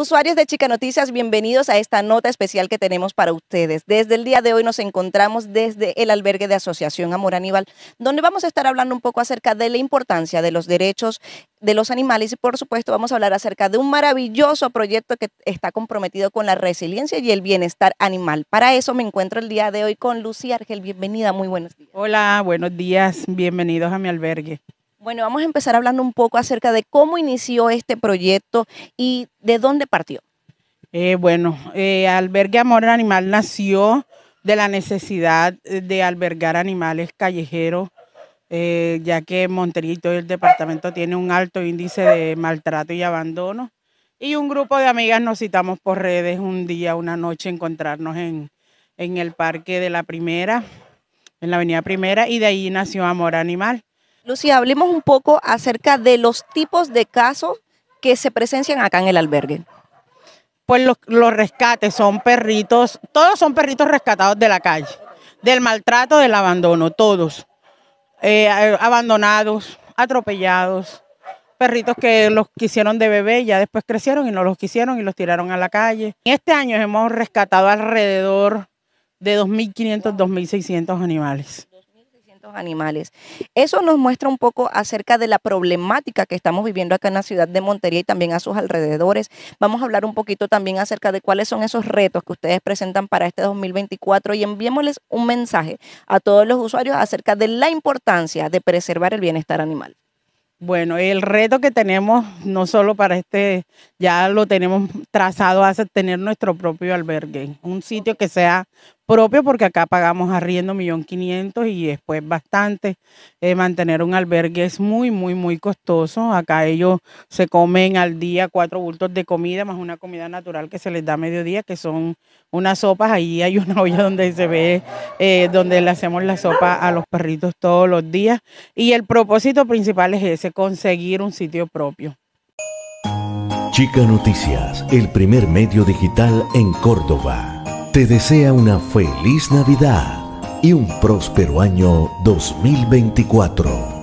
Usuarios de Chica Noticias, bienvenidos a esta nota especial que tenemos para ustedes. Desde el día de hoy nos encontramos desde el albergue de Asociación Amor Aníbal, donde vamos a estar hablando un poco acerca de la importancia de los derechos de los animales y por supuesto vamos a hablar acerca de un maravilloso proyecto que está comprometido con la resiliencia y el bienestar animal. Para eso me encuentro el día de hoy con Lucía Argel. Bienvenida, muy buenos días. Hola, buenos días, bienvenidos a mi albergue. Bueno, vamos a empezar hablando un poco acerca de cómo inició este proyecto y de dónde partió. Eh, bueno, eh, Albergue Amor Animal nació de la necesidad eh, de albergar animales callejeros, ya que Montería y el departamento tiene un alto índice de maltrato y abandono. Y un grupo de amigas nos citamos por redes un día, una noche, encontrarnos en, en el parque de la primera, en la avenida primera, y de ahí nació Amor Animal. Lucía, hablemos un poco acerca de los tipos de casos que se presencian acá en el albergue. Pues los, rescates son perritos, todos son perritos rescatados de la calle, del maltrato, del abandono, todos. Eh, abandonados, atropellados, perritos que los quisieron de bebé, ya después crecieron y no los quisieron y los tiraron a la calle. este año hemos rescatado alrededor de 2.500, 2.600 animales animales. Eso nos muestra un poco acerca de la problemática que estamos viviendo acá en la ciudad de Montería y también a sus alrededores. Vamos a hablar un poquito también acerca de cuáles son esos retos que ustedes presentan para este 2024 y enviémosles un mensaje a todos los usuarios acerca de la importancia de preservar el bienestar animal. Bueno, el reto que tenemos, no solo para este, ya lo tenemos trazado hace tener nuestro propio albergue, un sitio que sea propio porque acá pagamos arriendo 1.500.000 y después bastante. Eh, mantener un albergue es muy, muy, muy costoso. Acá ellos se comen al día cuatro bultos de comida más una comida natural que se les da a mediodía, que son unas sopas. Ahí hay una olla donde se ve, eh, donde le hacemos la sopa a los perritos todos los días. Y el propósito principal es ese, conseguir un sitio propio. Chica Noticias, el primer medio digital en Córdoba te desea una feliz Navidad y un próspero año 2024.